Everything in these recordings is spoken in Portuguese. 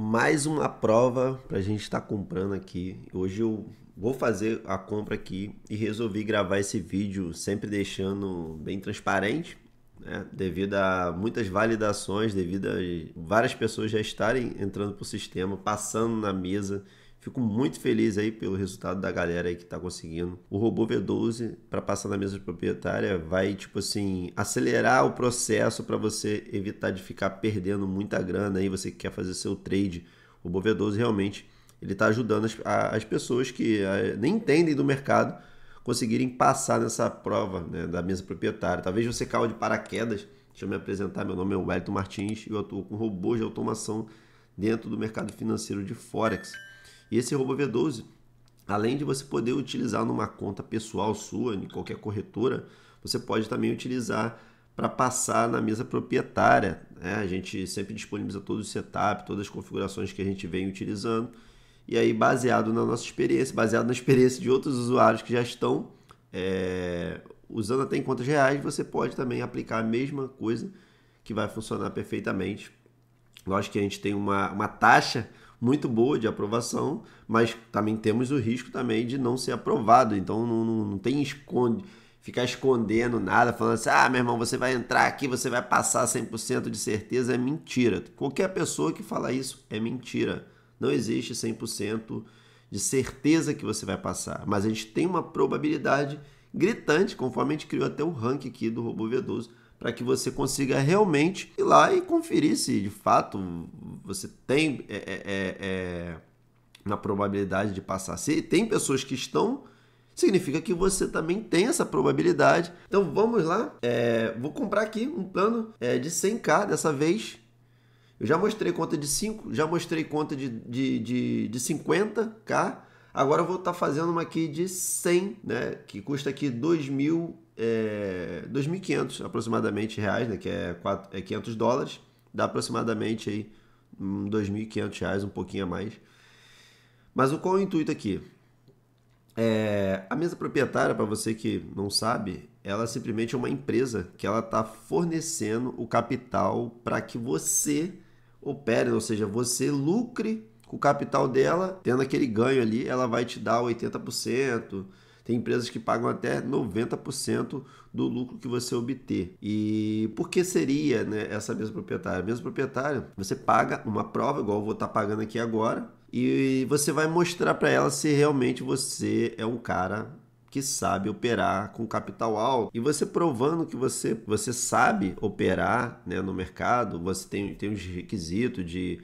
mais uma prova para a gente estar tá comprando aqui. Hoje eu vou fazer a compra aqui e resolvi gravar esse vídeo sempre deixando bem transparente, né? devido a muitas validações, devido a várias pessoas já estarem entrando para o sistema, passando na mesa Fico muito feliz aí pelo resultado da galera aí que está conseguindo. O robô V12 para passar na mesa proprietária vai tipo assim acelerar o processo para você evitar de ficar perdendo muita grana aí você que quer fazer seu trade. O robô V12 realmente ele está ajudando as, as, pessoas que a, nem entendem do mercado conseguirem passar nessa prova né, da mesa proprietária. Talvez você caia de paraquedas. Deixa eu me apresentar. Meu nome é Wellington Martins e eu atuo com robôs de automação dentro do mercado financeiro de Forex. E esse RoboV12, além de você poder utilizar numa conta pessoal sua, em qualquer corretora, você pode também utilizar para passar na mesa proprietária. Né? A gente sempre disponibiliza todo o setup, todas as configurações que a gente vem utilizando. E aí, baseado na nossa experiência, baseado na experiência de outros usuários que já estão é, usando até em contas reais, você pode também aplicar a mesma coisa que vai funcionar perfeitamente. Lógico que a gente tem uma, uma taxa muito boa de aprovação, mas também temos o risco também de não ser aprovado. Então não, não, não tem esconde, ficar escondendo nada, falando assim, ah, meu irmão, você vai entrar aqui, você vai passar 100% de certeza, é mentira. Qualquer pessoa que fala isso é mentira. Não existe 100% de certeza que você vai passar, mas a gente tem uma probabilidade gritante, conforme a gente criou até o ranking aqui do robô V12, para que você consiga realmente ir lá e conferir se de fato você tem é, é, é, na é, probabilidade de passar. Se tem pessoas que estão, significa que você também tem essa probabilidade. Então vamos lá, é, vou comprar aqui um plano é, de 100k dessa vez. Eu já mostrei conta de 5, já mostrei conta de, de, de, de 50k Agora eu vou estar tá fazendo uma aqui de 100, né? Que custa aqui 2.000, é, 2.500 aproximadamente reais, né? Que é, 4, é 500 dólares. Dá aproximadamente aí 2.500 reais, um pouquinho a mais. Mas o qual é o intuito aqui? É, a mesa proprietária, para você que não sabe, ela simplesmente é uma empresa que ela está fornecendo o capital para que você opere, ou seja, você lucre com o capital dela, tendo aquele ganho ali, ela vai te dar 80%. Tem empresas que pagam até 90% do lucro que você obter. E por que seria né, essa mesma proprietária? A mesma proprietária, você paga uma prova, igual eu vou estar tá pagando aqui agora, e você vai mostrar para ela se realmente você é um cara que sabe operar com capital alto. E você provando que você, você sabe operar né, no mercado, você tem, tem os requisitos de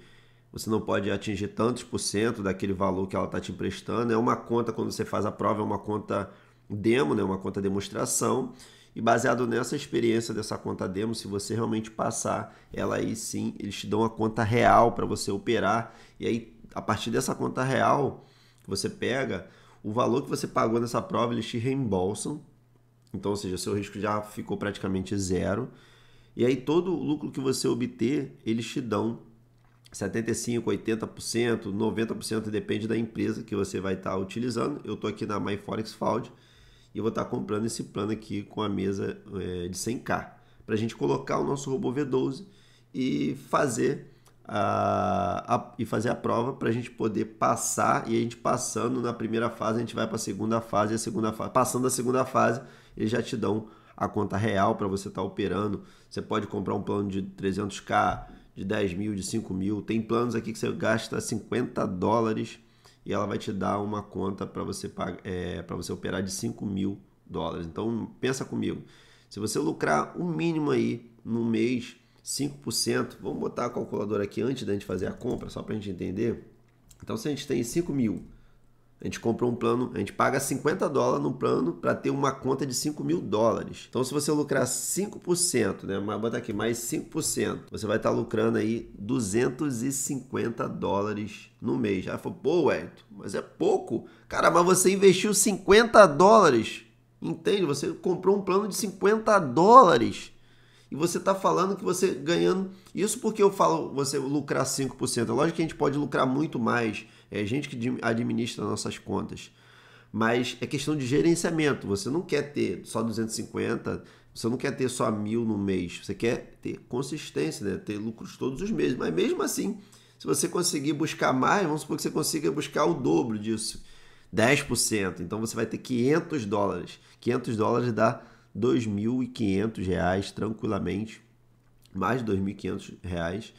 você não pode atingir tantos por cento daquele valor que ela está te emprestando. É uma conta, quando você faz a prova, é uma conta demo, né? uma conta demonstração. E baseado nessa experiência dessa conta demo, se você realmente passar, ela aí sim, eles te dão a conta real para você operar. E aí, a partir dessa conta real que você pega, o valor que você pagou nessa prova, eles te reembolsam. Então, ou seja, seu risco já ficou praticamente zero. E aí todo o lucro que você obter, eles te dão 75%, 80%, 90% depende da empresa que você vai estar tá utilizando. Eu estou aqui na MyForex Found e vou estar tá comprando esse plano aqui com a mesa é, de 100K para a gente colocar o nosso robô V12 e fazer a, a, e fazer a prova para a gente poder passar e a gente passando na primeira fase a gente vai para a segunda fase a segunda fase passando a segunda fase eles já te dão a conta real para você estar tá operando você pode comprar um plano de 300k de 10 mil, de 5 mil. Tem planos aqui que você gasta 50 dólares e ela vai te dar uma conta para você, pagar, é, para você operar de 5 mil dólares. Então pensa comigo, se você lucrar o um mínimo aí no mês, 5%, vamos botar a calculadora aqui antes da gente fazer a compra, só para a gente entender. Então se a gente tem 5 mil a gente compra um plano, a gente paga 50 dólares no plano para ter uma conta de 5 mil dólares. Então, se você lucrar 5%, né? Mas bota aqui mais 5%, você vai estar tá lucrando aí 250 dólares no mês. Aí falou, pô, Wellington, mas é pouco. Cara, mas você investiu 50 dólares. Entende? Você comprou um plano de 50 dólares. E você está falando que você ganhando. Isso porque eu falo você lucrar 5%. É lógico que a gente pode lucrar muito mais é a gente que administra nossas contas. Mas é questão de gerenciamento. Você não quer ter só 250, você não quer ter só mil no mês. Você quer ter consistência, né? ter lucros todos os meses. Mas mesmo assim, se você conseguir buscar mais, vamos supor que você consiga buscar o dobro disso. 10%. Então você vai ter 500 dólares. 500 dólares dá 2.500 reais tranquilamente. Mais de 2.500 reais.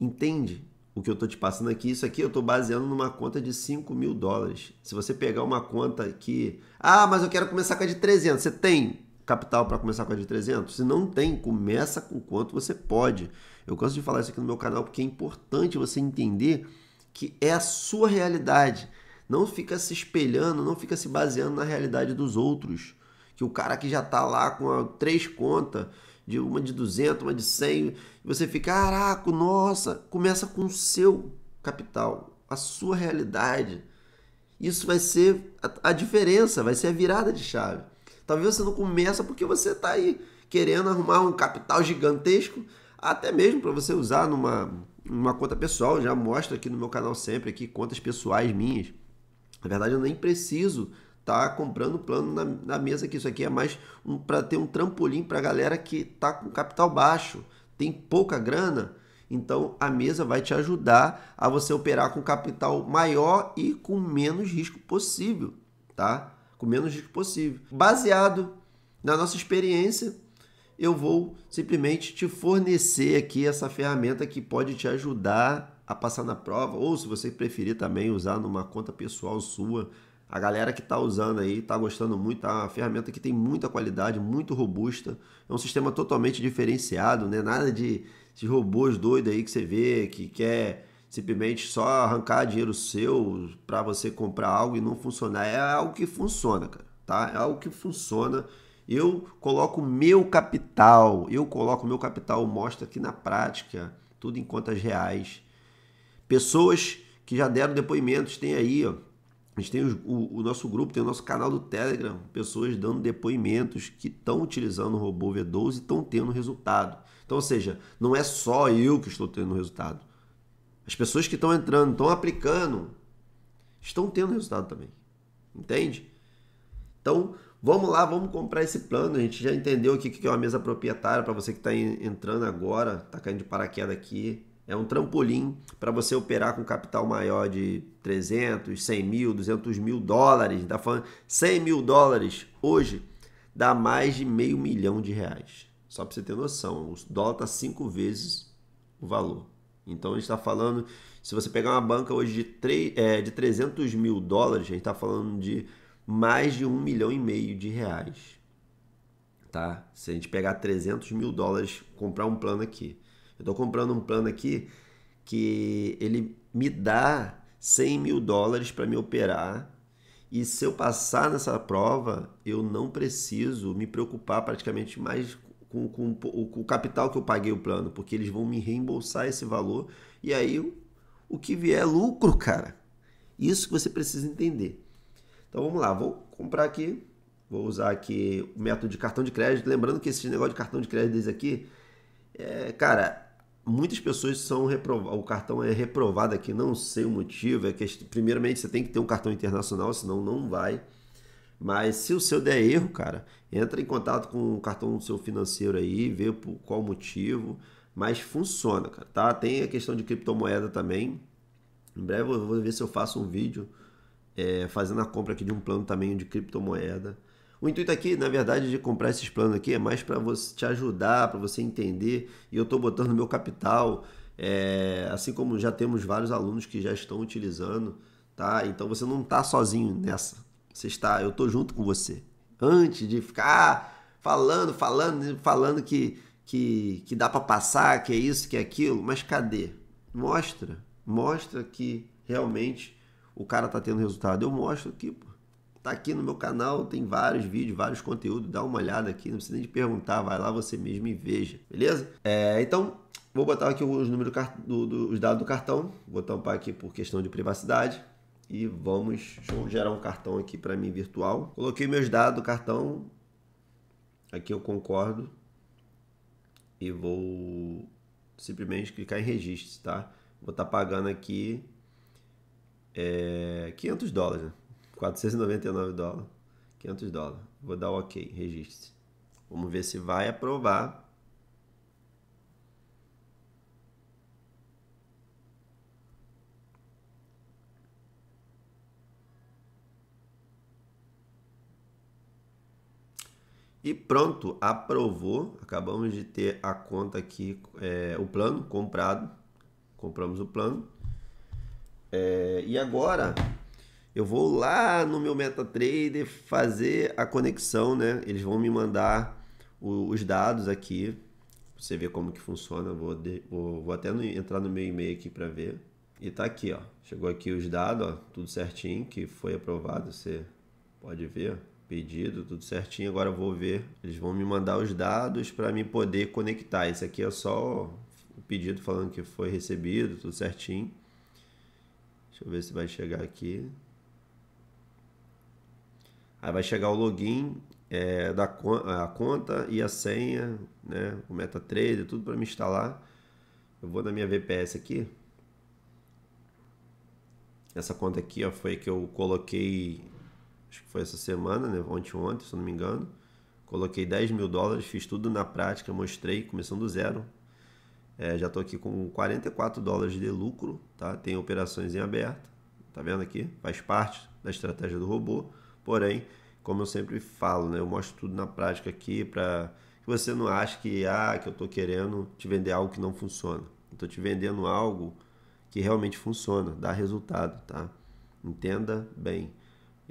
Entende? o que eu estou te passando aqui, isso aqui eu estou baseando numa conta de 5 mil dólares. Se você pegar uma conta que. Ah, mas eu quero começar com a de 300. Você tem capital para começar com a de 300? Se não tem, começa com quanto você pode. Eu canso de falar isso aqui no meu canal porque é importante você entender que é a sua realidade. Não fica se espelhando, não fica se baseando na realidade dos outros. Que o cara que já está lá com a três contas de uma de 200, uma de 100, você fica, caraca, nossa, começa com o seu capital, a sua realidade. Isso vai ser a, a diferença, vai ser a virada de chave. Talvez você não começa porque você está aí querendo arrumar um capital gigantesco, até mesmo para você usar numa uma conta pessoal, já mostro aqui no meu canal sempre aqui contas pessoais minhas. Na verdade, eu nem preciso tá comprando plano na, na mesa que isso aqui é mais um, para ter um trampolim para a galera que tá com capital baixo, tem pouca grana. Então a mesa vai te ajudar a você operar com capital maior e com menos risco possível, tá? Com menos risco possível. Baseado na nossa experiência, eu vou simplesmente te fornecer aqui essa ferramenta que pode te ajudar a passar na prova, ou se você preferir também usar numa conta pessoal sua a galera que está usando aí está gostando muito. a tá É uma ferramenta que tem muita qualidade, muito robusta. É um sistema totalmente diferenciado, né? Nada de, de robôs doidos aí que você vê que quer simplesmente só arrancar dinheiro seu para você comprar algo e não funcionar. É algo que funciona, cara, tá? É algo que funciona. Eu coloco meu capital, eu coloco meu capital, mostra aqui na prática, tudo em contas reais. Pessoas que já deram depoimentos, tem aí, ó, a gente tem o, o, nosso grupo, tem o nosso canal do Telegram, pessoas dando depoimentos que estão utilizando o robô V12 e estão tendo resultado. Então, ou seja, não é só eu que estou tendo resultado. As pessoas que estão entrando, estão aplicando, estão tendo resultado também. Entende? Então, vamos lá, vamos comprar esse plano. A gente já entendeu aqui o que é uma mesa proprietária para você que está entrando agora, está caindo de paraquedas aqui é um trampolim para você operar com capital maior de 300, 100 mil, 200 mil dólares. Da tá falando 100 mil dólares hoje dá mais de meio milhão de reais. Só para você ter noção, o dólar está cinco vezes o valor. Então a gente está falando, se você pegar uma banca hoje de, 3, é, de 300 mil dólares, a gente está falando de mais de um milhão e meio de reais. Tá? Se a gente pegar 300 mil dólares, comprar um plano aqui. Eu estou comprando um plano aqui que ele me dá 100 mil dólares para me operar. E se eu passar nessa prova, eu não preciso me preocupar praticamente mais com, com, com o capital que eu paguei o plano, porque eles vão me reembolsar esse valor. E aí o que vier é lucro, cara. Isso que você precisa entender. Então vamos lá, vou comprar aqui, vou usar aqui o método de cartão de crédito. Lembrando que esse negócio de cartão de crédito aqui, é, cara, muitas pessoas são reprovadas, o cartão é reprovado aqui, não sei o motivo, é que primeiramente você tem que ter um cartão internacional, senão não vai. Mas se o seu der erro, cara, entra em contato com o cartão do seu financeiro aí, vê por qual motivo, mas funciona, cara, tá? Tem a questão de criptomoeda também. Em breve eu vou ver se eu faço um vídeo é, fazendo a compra aqui de um plano também de criptomoeda. O intuito aqui, na verdade, de comprar esses planos aqui é mais para você te ajudar, para você entender. E eu estou botando meu capital, é, assim como já temos vários alunos que já estão utilizando, tá? Então você não está sozinho nessa. Você está, eu estou junto com você. Antes de ficar falando, falando, falando que que, que dá para passar, que é isso, que é aquilo, mas cadê? Mostra, mostra que realmente o cara está tendo resultado. Eu mostro aqui, pô tá aqui no meu canal, tem vários vídeos, vários conteúdos, dá uma olhada aqui, não precisa nem de perguntar, vai lá você mesmo e veja, beleza? É, então, vou botar aqui os números do, do, os dados do cartão, vou tampar aqui por questão de privacidade. E vamos, deixa eu gerar um cartão aqui para mim virtual. Coloquei meus dados do cartão. Aqui eu concordo. E vou simplesmente clicar em registro, tá? Vou estar tá pagando aqui é, 500 dólares, né? 499 dólares. 500 dólares. Vou dar o ok, registre. Vamos ver se vai aprovar. E pronto, aprovou. Acabamos de ter a conta aqui, é, o plano comprado. Compramos o plano. É, e agora eu vou lá no meu MetaTrader fazer a conexão, né? Eles vão me mandar o, os dados aqui, você vê como que funciona. Vou, de, vou, vou, até no, entrar no meu e-mail aqui para ver. E tá aqui, ó. Chegou aqui os dados, ó, tudo certinho, que foi aprovado, você pode ver, pedido, tudo certinho. Agora vou ver, eles vão me mandar os dados para me poder conectar. Isso aqui é só o pedido falando que foi recebido, tudo certinho. Deixa eu ver se vai chegar aqui. Aí vai chegar o login é, da a conta e a senha, né? O MetaTrader, tudo para me instalar. Eu vou na minha VPS aqui. Essa conta aqui ó, foi que eu coloquei, acho que foi essa semana, né? Ontem, ontem, se eu não me engano. Coloquei 10 mil dólares, fiz tudo na prática, mostrei, começando do zero. É, já estou aqui com 44 dólares de lucro, tá? Tem operações em aberto, tá vendo aqui? Faz parte da estratégia do robô. Porém, como eu sempre falo, né, eu mostro tudo na prática aqui para que você não ache que ah, que eu estou querendo te vender algo que não funciona. Estou te vendendo algo que realmente funciona, dá resultado, tá? Entenda bem.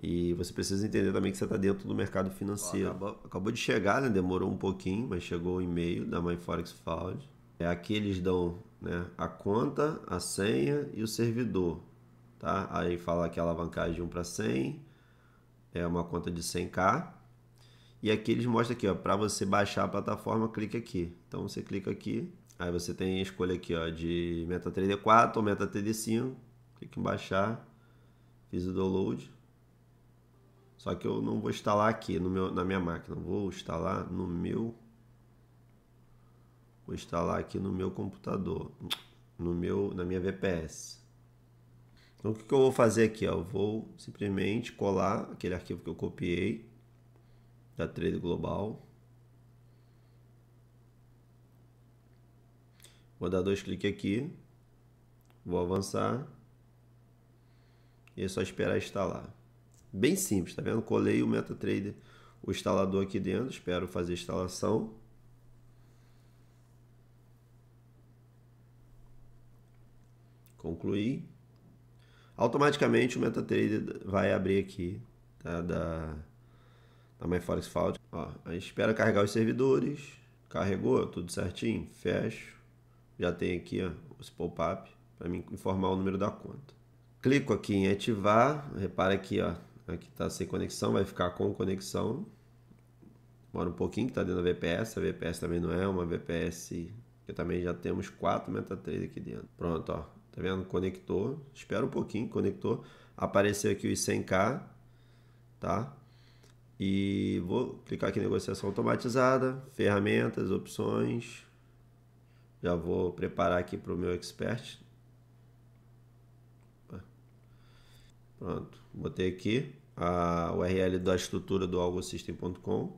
E você precisa entender também que você está dentro do mercado financeiro. Acabou, acabou, de chegar, né? Demorou um pouquinho, mas chegou o e-mail da MyForex Fraud. É, aqui eles dão né, a conta, a senha e o servidor. Tá? Aí fala que a alavancagem de 1 para 100, é uma conta de 100k. E aqui eles mostram aqui, ó, para você baixar a plataforma, clique aqui. Então você clica aqui, aí você tem a escolha aqui, ó, de MetaTrader 4 ou MetaTrader 5. Clique em baixar, fiz o download. Só que eu não vou instalar aqui no meu, na minha máquina, vou instalar no meu vou instalar aqui no meu computador, no meu, na minha VPS. Então o que, eu vou fazer aqui? Eu vou simplesmente colar aquele arquivo que eu copiei da trade global. Vou dar dois cliques aqui. Vou avançar. E é só esperar instalar. Bem simples, tá vendo? Colei o MetaTrader, o instalador aqui dentro. Espero fazer a instalação. Concluir automaticamente o MetaTrader vai abrir aqui tá? da, da MyForex Found. Ó, a gente espera carregar os servidores, carregou, tudo certinho, fecho. Já tem aqui ó, esse pop-up para me informar o número da conta. Clico aqui em ativar, repara aqui, ó, aqui está sem conexão, vai ficar com conexão. Demora um pouquinho que está dentro da VPS, a VPS também não é uma VPS, que também já temos quatro MetaTrader aqui dentro. Pronto, ó, Tá vendo? Conectou. Espera um pouquinho, conectou. Apareceu aqui os 100k, tá? E vou clicar aqui em negociação automatizada, ferramentas, opções. Já vou preparar aqui para o meu expert. Pronto, botei aqui a URL da estrutura do algosystem.com.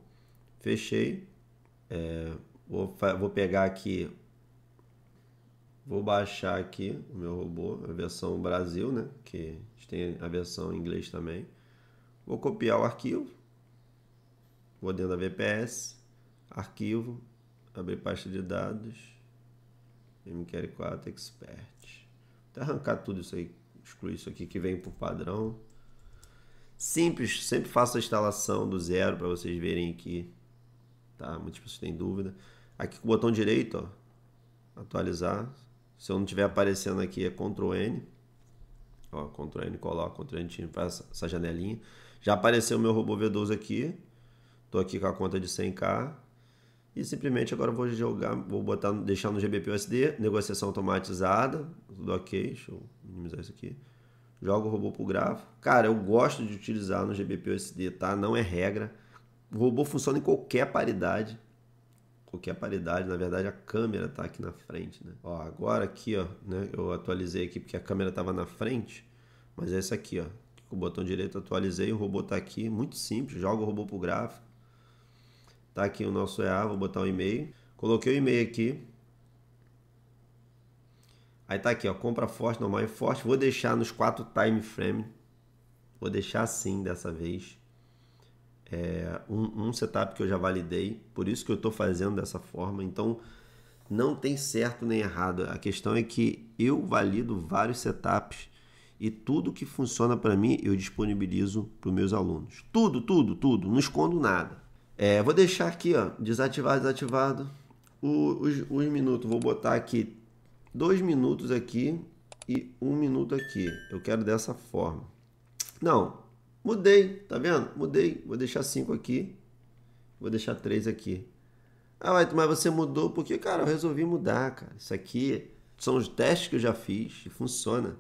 Fechei. É, vou, vou pegar aqui Vou baixar aqui o meu robô, a versão Brasil, né? Que a gente tem a versão em inglês também. Vou copiar o arquivo. Vou dentro da VPS, arquivo, abrir pasta de dados, MQL4 Expert. Vou arrancar tudo isso aí, excluir isso aqui que vem por padrão. Simples, sempre faço a instalação do zero para vocês verem aqui. Tá? Muitas pessoas têm dúvida. Aqui com o botão direito, ó, atualizar, se eu não estiver aparecendo aqui, é Ctrl N. Ó, Ctrl N, coloca, Ctrl N, tira, faz essa janelinha. Já apareceu o meu robô V12 aqui. Estou aqui com a conta de 100k. E simplesmente agora vou jogar, vou botar, deixar no GBP USD, negociação automatizada, tudo ok, deixa eu minimizar isso aqui. Jogo o robô pro gráfico. Cara, eu gosto de utilizar no GBP USD, tá? Não é regra. O robô funciona em qualquer paridade porque a é paridade, na verdade, a câmera tá aqui na frente, né? Ó, agora aqui, ó, né? Eu atualizei aqui porque a câmera tava na frente, mas é essa aqui, ó. Com o botão direito atualizei, o robô tá aqui, muito simples, joga o robô pro gráfico. Tá aqui o nosso EA, vou botar o um e-mail. Coloquei o e-mail aqui. Aí tá aqui, ó, compra forte, normal e forte. Vou deixar nos quatro time frame. Vou deixar assim dessa vez é, um, um setup que eu já validei, por isso que eu estou fazendo dessa forma. Então não tem certo nem errado. A questão é que eu valido vários setups e tudo que funciona para mim eu disponibilizo para os meus alunos. Tudo, tudo, tudo. Não escondo nada. É, vou deixar aqui, ó, desativado, desativado. os, os minutos, vou botar aqui dois minutos aqui e um minuto aqui. Eu quero dessa forma. Não, Mudei, tá vendo? Mudei. Vou deixar 5 aqui. Vou deixar 3 aqui. Ah, mas você mudou porque, cara, eu resolvi mudar, cara. Isso aqui são os testes que eu já fiz e funciona.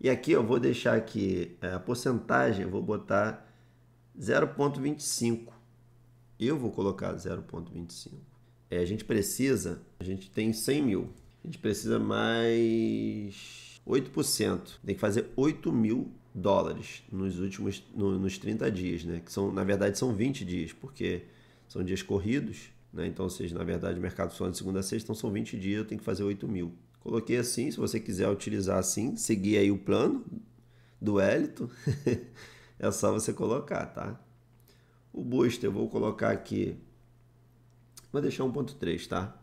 E aqui eu vou deixar aqui é, a porcentagem, eu vou botar 0.25. Eu vou colocar 0.25. É, a gente precisa, a gente tem 100 mil. A gente precisa mais 8%. Tem que fazer 8 mil dólares nos últimos no, nos 30 dias, né? Que são, na verdade, são 20 dias, porque são dias corridos, né? Então, ou seja, na verdade, o mercado funciona de segunda a sexta, então são 20 dias, eu tenho que fazer 8 mil. Coloquei assim, se você quiser utilizar assim, seguir aí o plano do Elito, é só você colocar, tá? O booster eu vou colocar aqui, vou deixar 1.3, tá?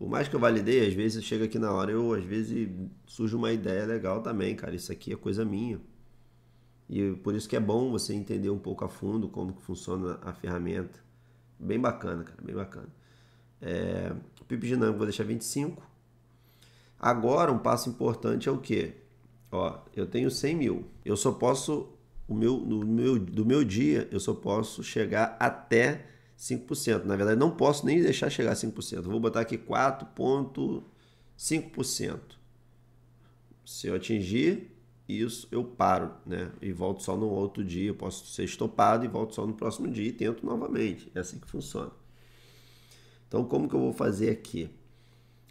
Por mais que eu validei, às vezes chega aqui na hora, eu às vezes surge uma ideia legal também, cara. Isso aqui é coisa minha. E por isso que é bom você entender um pouco a fundo como que funciona a ferramenta. Bem bacana, cara, bem bacana. É, o PIB dinâmico vou deixar 25. Agora, um passo importante é o quê? Ó, eu tenho 100 mil. Eu só posso, o meu, no meu, do meu dia, eu só posso chegar até 5%. Na verdade, não posso nem deixar chegar a 5%. Vou botar aqui 4,5%. Se eu atingir isso, eu paro, né? E volto só no outro dia. Eu posso ser estopado e volto só no próximo dia e tento novamente. É assim que funciona. Então, como que eu vou fazer aqui?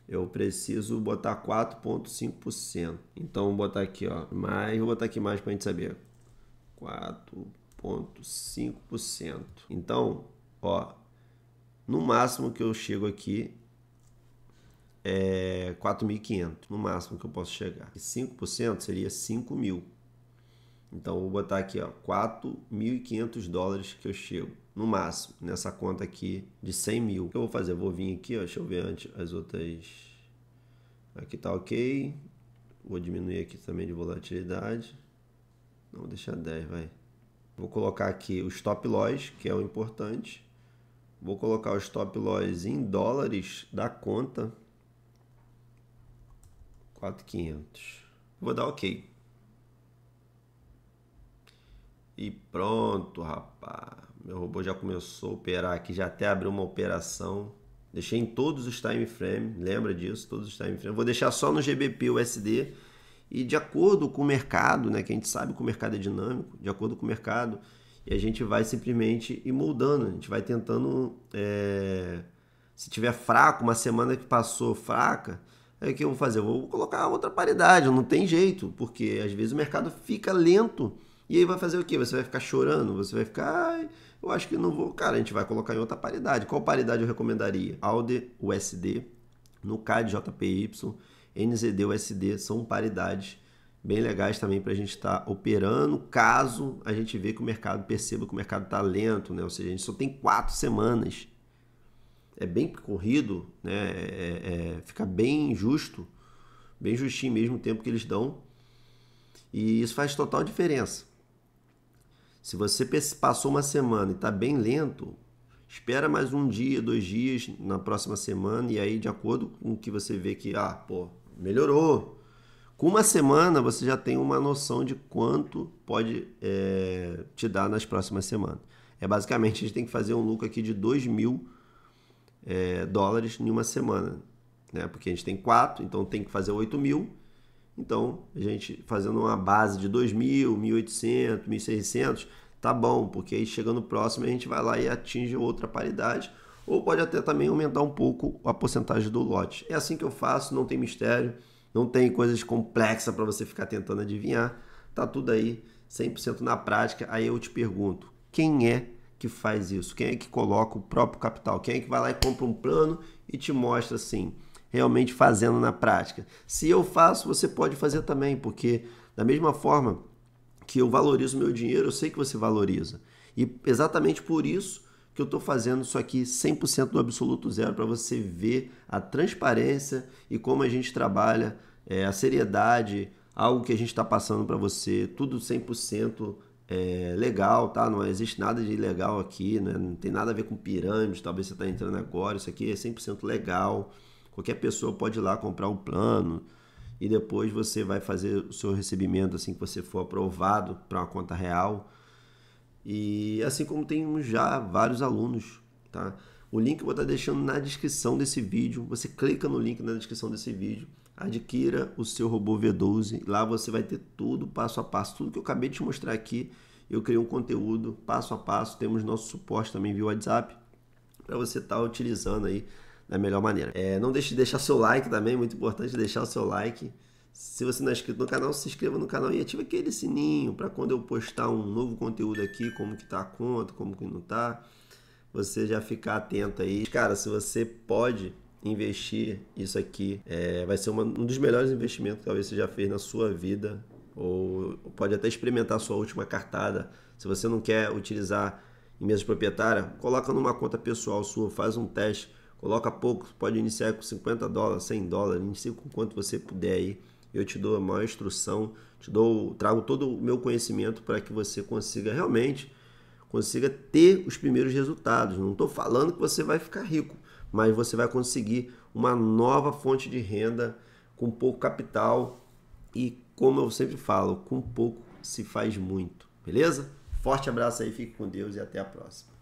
Eu preciso botar 4,5%. Então, vou botar aqui, ó, mais, vou botar aqui mais para a gente saber. 4,5%. Então, Ó, no máximo que eu chego aqui é 4.500, no máximo que eu posso chegar. E 5% seria 5.000. Então vou botar aqui, ó, 4.500 dólares que eu chego, no máximo, nessa conta aqui de 100 mil. O que eu vou fazer? Eu vou vir aqui, ó, deixa eu ver antes as outras... Aqui tá ok. Vou diminuir aqui também de volatilidade. Não, deixar 10, vai. Vou colocar aqui o stop loss, que é o importante. Vou colocar o stop loss em dólares da conta. 4,500. Vou dar OK. E pronto, rapaz. Meu robô já começou a operar aqui, já até abriu uma operação. Deixei em todos os time frame, lembra disso, todos os time frame. Vou deixar só no GBP USD e de acordo com o mercado, né, que a gente sabe que o mercado é dinâmico, de acordo com o mercado, e a gente vai simplesmente ir moldando, a gente vai tentando. É, se tiver fraco, uma semana que passou fraca, é o que eu vou fazer? Eu vou colocar outra paridade, não tem jeito, porque às vezes o mercado fica lento. E aí vai fazer o quê? Você vai ficar chorando? Você vai ficar. eu acho que não vou. Cara, a gente vai colocar em outra paridade. Qual paridade eu recomendaria? ALDE, USD, no CAD, JPY, NZD, USD são paridades bem legais também para a gente estar tá operando, caso a gente vê que o mercado perceba que o mercado está lento, né? Ou seja, a gente só tem quatro semanas. É bem corrido, né? É, é, é, fica bem justo, bem justinho mesmo o tempo que eles dão. E isso faz total diferença. Se você passou uma semana e está bem lento, espera mais um dia, dois dias na próxima semana e aí de acordo com o que você vê que ah, pô, melhorou, com uma semana você já tem uma noção de quanto pode é, te dar nas próximas semanas. É basicamente a gente tem que fazer um lucro aqui de 2 mil é, dólares em uma semana. Né? Porque a gente tem quatro, então tem que fazer 8 mil. Então, a gente fazendo uma base de mil, 1.800, 1.600, tá bom, porque aí chegando próximo a gente vai lá e atinge outra paridade, ou pode até também aumentar um pouco a porcentagem do lote. É assim que eu faço, não tem mistério não tem coisas complexas para você ficar tentando adivinhar. Tá tudo aí 100% na prática. Aí eu te pergunto, quem é que faz isso? Quem é que coloca o próprio capital? Quem é que vai lá e compra um plano e te mostra assim, realmente fazendo na prática? Se eu faço, você pode fazer também, porque da mesma forma que eu valorizo meu dinheiro, eu sei que você valoriza. E exatamente por isso que eu estou fazendo isso aqui 100% do absoluto zero para você ver a transparência e como a gente trabalha, é, a seriedade, algo que a gente está passando para você, tudo 100% é, legal, tá? Não existe nada de ilegal aqui, né? não tem nada a ver com pirâmide, talvez você está entrando agora, isso aqui é 100% legal. Qualquer pessoa pode ir lá comprar o um plano e depois você vai fazer o seu recebimento assim que você for aprovado para uma conta real e assim como temos já vários alunos, tá? O link eu vou estar deixando na descrição desse vídeo. Você clica no link na descrição desse vídeo, adquira o seu robô V12. Lá você vai ter tudo passo a passo, tudo que eu acabei de te mostrar aqui. Eu criei um conteúdo passo a passo. Temos nosso suporte também via WhatsApp para você estar tá utilizando aí da melhor maneira. É, não deixe de deixar seu like também, muito importante deixar o seu like. Se você não é inscrito no canal, se inscreva no canal e ative aquele sininho para quando eu postar um novo conteúdo aqui, como que tá a conta, como que não tá, você já ficar atento aí. Cara, se você pode investir isso aqui, é, vai ser uma, um dos melhores investimentos que talvez você já fez na sua vida ou pode até experimentar a sua última cartada. Se você não quer utilizar em mesa proprietária, coloca numa conta pessoal sua, faz um teste, coloca pouco, pode iniciar com 50 dólares, 100 dólares, inicia com quanto você puder aí eu te dou a maior instrução, te dou, trago todo o meu conhecimento para que você consiga realmente consiga ter os primeiros resultados. Não estou falando que você vai ficar rico, mas você vai conseguir uma nova fonte de renda com pouco capital e, como eu sempre falo, com pouco se faz muito. Beleza? Forte abraço aí, fique com Deus e até a próxima.